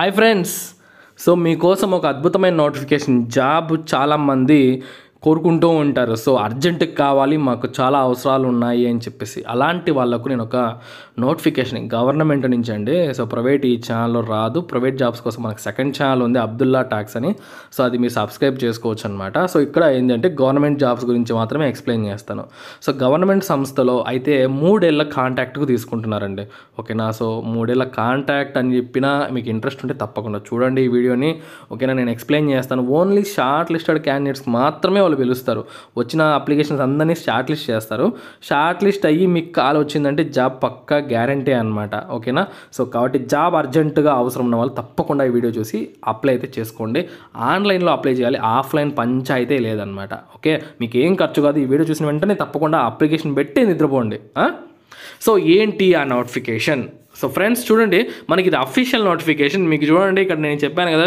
hi friends so మీకోసం ఒక అద్భుతమైన నోటిఫికేషన్ జాబ్ చాలామంది కోరుకుంటూ ఉంటారు సో అర్జెంటుకి కావాలి మాకు చాలా అవసరాలు ఉన్నాయి అని చెప్పేసి అలాంటి వాళ్ళకు నేను ఒక నోటిఫికేషన్ గవర్నమెంట్ నుంచి అండి సో ప్రైవేట్ ఈ ఛానల్లో రాదు ప్రైవేట్ జాబ్స్ కోసం మనకు సెకండ్ ఛానల్ ఉంది అబ్దుల్లా ట్యాక్స్ అని సో అది మీరు సబ్స్క్రైబ్ చేసుకోవచ్చు అనమాట సో ఇక్కడ ఏంటంటే గవర్నమెంట్ జాబ్స్ గురించి మాత్రమే ఎక్స్ప్లెయిన్ చేస్తాను సో గవర్నమెంట్ సంస్థలో అయితే మూడేళ్ల కాంటాక్ట్కు తీసుకుంటున్నారండి ఓకేనా సో మూడేళ్ల కాంటాక్ట్ అని చెప్పినా మీకు ఇంట్రెస్ట్ ఉంటే తప్పకుండా చూడండి ఈ వీడియోని ఓకేనా నేను ఎక్స్ప్లెయిన్ చేస్తాను ఓన్లీ షార్ట్ లిస్టెడ్ క్యాండిడేట్స్ మాత్రమే వాళ్ళు పిలుస్తారు వచ్చిన అప్లికేషన్స్ అందరినీ షార్ట్ లిస్ట్ చేస్తారు షార్ట్ లిస్ట్ అయ్యి మీకు కాల్ వచ్చిందంటే జాబ్ పక్కా గ్యారంటీ అనమాట ఓకేనా సో కాబట్టి జాబ్ అర్జెంటుగా అవసరం ఉన్న వాళ్ళు తప్పకుండా ఈ వీడియో చూసి అప్లై అయితే చేసుకోండి ఆన్లైన్లో అప్లై చేయాలి ఆఫ్లైన్ అయితే లేదనమాట ఓకే మీకు ఏం ఖర్చు కాదు ఈ వీడియో చూసిన వెంటనే తప్పకుండా అప్లికేషన్ పెట్టి నిద్రపోండి సో ఏంటి ఆ నోటిఫికేషన్ సో ఫ్రెండ్స్ చూడండి మనకి ఇది అఫీషియల్ నోటిఫికేషన్ మీకు చూడండి ఇక్కడ నేను చెప్పాను కదా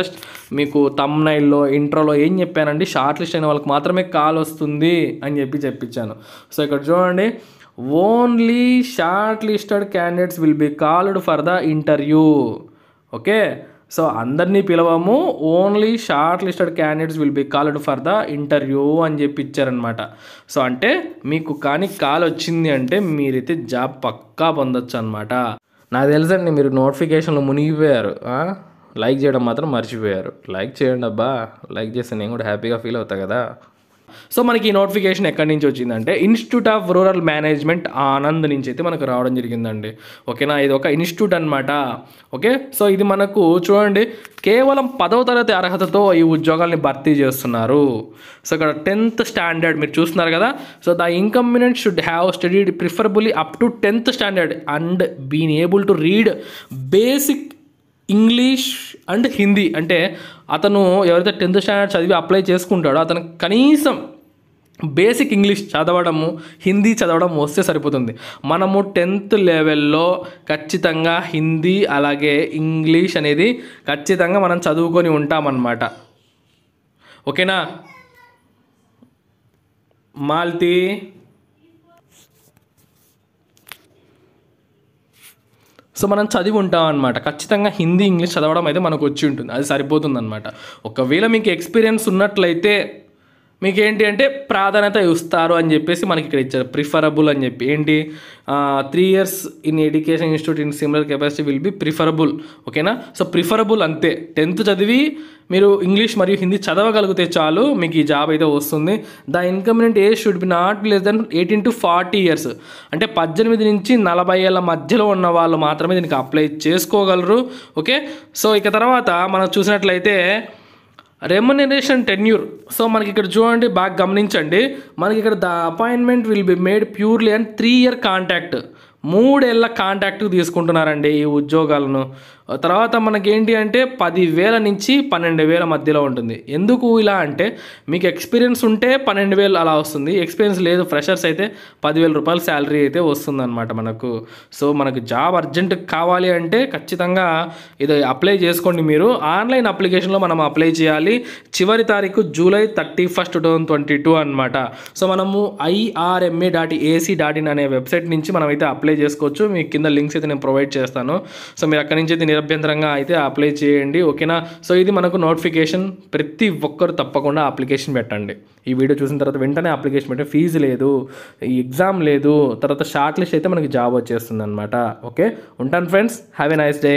మీకు తమ్నైల్లో ఇంట్రోలో ఏం చెప్పానండి షార్ట్ లిస్ట్ అయిన వాళ్ళకి మాత్రమే కాల్ వస్తుంది అని చెప్పి చెప్పించాను సో ఇక్కడ చూడండి only short listed candidates will be called for the interview okay so అందరినీ పిలవము only short listed candidates will be called for the interview అని చెప్పి ఇచ్చారనమాట సో అంటే మీకు కానీ కాల్ వచ్చింది అంటే మీరైతే జాబ్ పక్కా పొందొచ్చు అనమాట నాకు తెలుసండి మీరు నోటిఫికేషన్లు మునిగిపోయారు లైక్ చేయడం మాత్రం మర్చిపోయారు లైక్ చేయండి అబ్బా లైక్ చేస్తే నేను కూడా హ్యాపీగా ఫీల్ అవుతా కదా సో మనకి ఈ నోటిఫికేషన్ ఎక్కడి నుంచి వచ్చిందంటే institute of rural management Anand నుంచి అయితే మనకు రావడం జరిగిందండి ఓకేనా ఇది ఒక ఇన్స్టిట్యూట్ అనమాట ఓకే సో ఇది మనకు చూడండి కేవలం పదవ తరగతి అర్హతతో ఈ ఉద్యోగాల్ని భర్తీ చేస్తున్నారు సో ఇక్కడ టెన్త్ స్టాండర్డ్ మీరు చూస్తున్నారు కదా so the incumbent should have studied preferably up to tenth standard and been able to read basic English and Hindi అంటే అతను ఎవరైతే టెన్త్ స్టాండర్డ్ చదివి అప్లై చేసుకుంటాడో అతను కనీసం బేసిక్ ఇంగ్లీష్ చదవడము హిందీ చదవడం వస్తే సరిపోతుంది మనము టెన్త్ లెవెల్లో ఖచ్చితంగా హిందీ అలాగే ఇంగ్లీష్ అనేది ఖచ్చితంగా మనం చదువుకొని ఉంటామన్నమాట ఓకేనా మాల్తీ సో మనం చదివి ఉంటాం అనమాట ఖచ్చితంగా హిందీ ఇంగ్లీష్ చదవడం అయితే మనకు వచ్చి ఉంటుంది అది సరిపోతుంది అనమాట ఒకవేళ మీకు ఎక్స్పీరియన్స్ ఉన్నట్లయితే మీకు ఏంటి అంటే ప్రాధాన్యత ఇస్తారు అని చెప్పేసి మనకి ఇక్కడ ఇచ్చారు ప్రిఫరబుల్ అని చెప్పి ఏంటి three years in education institute in similar capacity will be preferable ఓకేనా సో ప్రిఫరబుల్ అంతే టెన్త్ చదివి మీరు ఇంగ్లీష్ మరియు హిందీ చదవగలిగితే చాలు మీకు ఈ జాబ్ అయితే వస్తుంది the incumbent age should be not less then eighteen to forty years అంటే పద్దెనిమిది నుంచి నలభై ఏళ్ళ మధ్యలో ఉన్న వాళ్ళు మాత్రమే దీనికి అప్లై చేసుకోగలరు ఓకే సో ఇక తర్వాత మనం చూసినట్లయితే రెమ్యునరేషన్ టెన్యూర్ సో మనకి ఇక్కడ చూడండి బాగా గమనించండి మనకి ఇక్కడ the appointment will be made purely and three year contract మూడేళ్ల కాంటాక్ట్ తీసుకుంటున్నారండి ఈ ఉద్యోగాలను తర్వాత మనకేంటి అంటే పదివేల నుంచి పన్నెండు వేల మధ్యలో ఉంటుంది ఎందుకు ఇలా అంటే మీకు ఎక్స్పీరియన్స్ ఉంటే పన్నెండు వేలు అలా వస్తుంది ఎక్స్పీరియన్స్ లేదు ఫ్రెషర్స్ అయితే పదివేల రూపాయలు శాలరీ అయితే వస్తుందన్నమాట మనకు సో మనకు జాబ్ అర్జెంట్ కావాలి అంటే ఖచ్చితంగా ఇది అప్లై చేసుకోండి మీరు ఆన్లైన్ అప్లికేషన్లో మనం అప్లై చేయాలి చివరి తారీఖు July thirty first two twenty two అనమాట సో మనము IRMA dot AC dot in అనే వెబ్సైట్ నుంచి మనం అయితే అప్లై చేసుకోవచ్చు మీకు కింద లింక్స్ అయితే నేను ప్రొవైడ్ చేస్తాను సో మీరు అక్కడి నుంచి అయితే నిరభ్యంతరంగా అయితే అప్లై చేయండి ఓకేనా సో ఇది మనకు నోటిఫికేషన్ ప్రతి ఒక్కరు తప్పకుండా అప్లికేషన్ పెట్టండి ఈ వీడియో చూసిన తర్వాత వెంటనే అప్లికేషన్ పెట్టండి ఫీజు లేదు ఎగ్జామ్ లేదు తర్వాత షార్ట్ లిస్ట్ అయితే మనకి జాబ్ వచ్చేస్తుంది అనమాట ఓకే ఉంటాను friends have a nice day